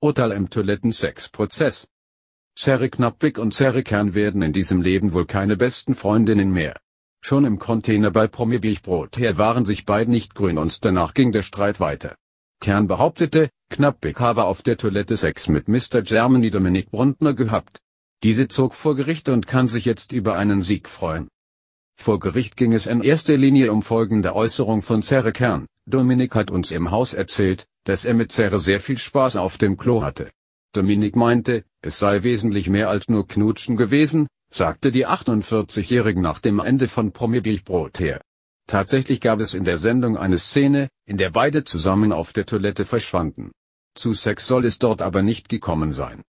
Urteil im Toilettensex-Prozess. Sarah Knappig und Sarah Kern werden in diesem Leben wohl keine besten Freundinnen mehr. Schon im Container bei Promi her waren sich beide nicht grün und danach ging der Streit weiter. Kern behauptete, Knappig habe auf der Toilette Sex mit Mr. Germany Dominik Bruntner gehabt. Diese zog vor Gericht und kann sich jetzt über einen Sieg freuen. Vor Gericht ging es in erster Linie um folgende Äußerung von Sarah Kern. Dominik hat uns im Haus erzählt, dass er mit Zerre sehr viel Spaß auf dem Klo hatte. Dominik meinte, es sei wesentlich mehr als nur Knutschen gewesen, sagte die 48-Jährige nach dem Ende von Promibichbrot her. Tatsächlich gab es in der Sendung eine Szene, in der beide zusammen auf der Toilette verschwanden. Zu Sex soll es dort aber nicht gekommen sein.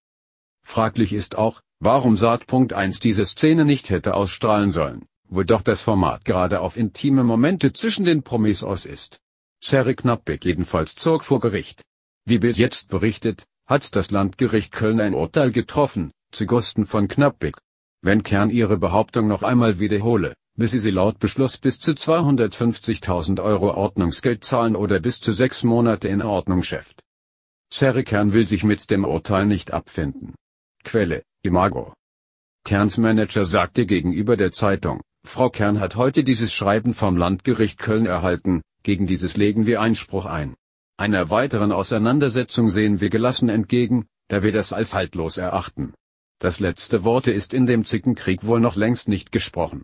Fraglich ist auch, warum Saatpunkt 1 diese Szene nicht hätte ausstrahlen sollen, wo doch das Format gerade auf intime Momente zwischen den Promis aus ist. Sarah Knappbeck jedenfalls zog vor Gericht. Wie Bild jetzt berichtet, hat das Landgericht Köln ein Urteil getroffen, zugunsten von Knappbeck. Wenn Kern ihre Behauptung noch einmal wiederhole, bis sie sie laut Beschluss bis zu 250.000 Euro Ordnungsgeld zahlen oder bis zu sechs Monate in Ordnung schäft. Sarah Kern will sich mit dem Urteil nicht abfinden. Quelle, Imago. Kerns Manager sagte gegenüber der Zeitung, Frau Kern hat heute dieses Schreiben vom Landgericht Köln erhalten, gegen dieses legen wir Einspruch ein. Einer weiteren Auseinandersetzung sehen wir gelassen entgegen, da wir das als haltlos erachten. Das letzte Worte ist in dem Zickenkrieg wohl noch längst nicht gesprochen.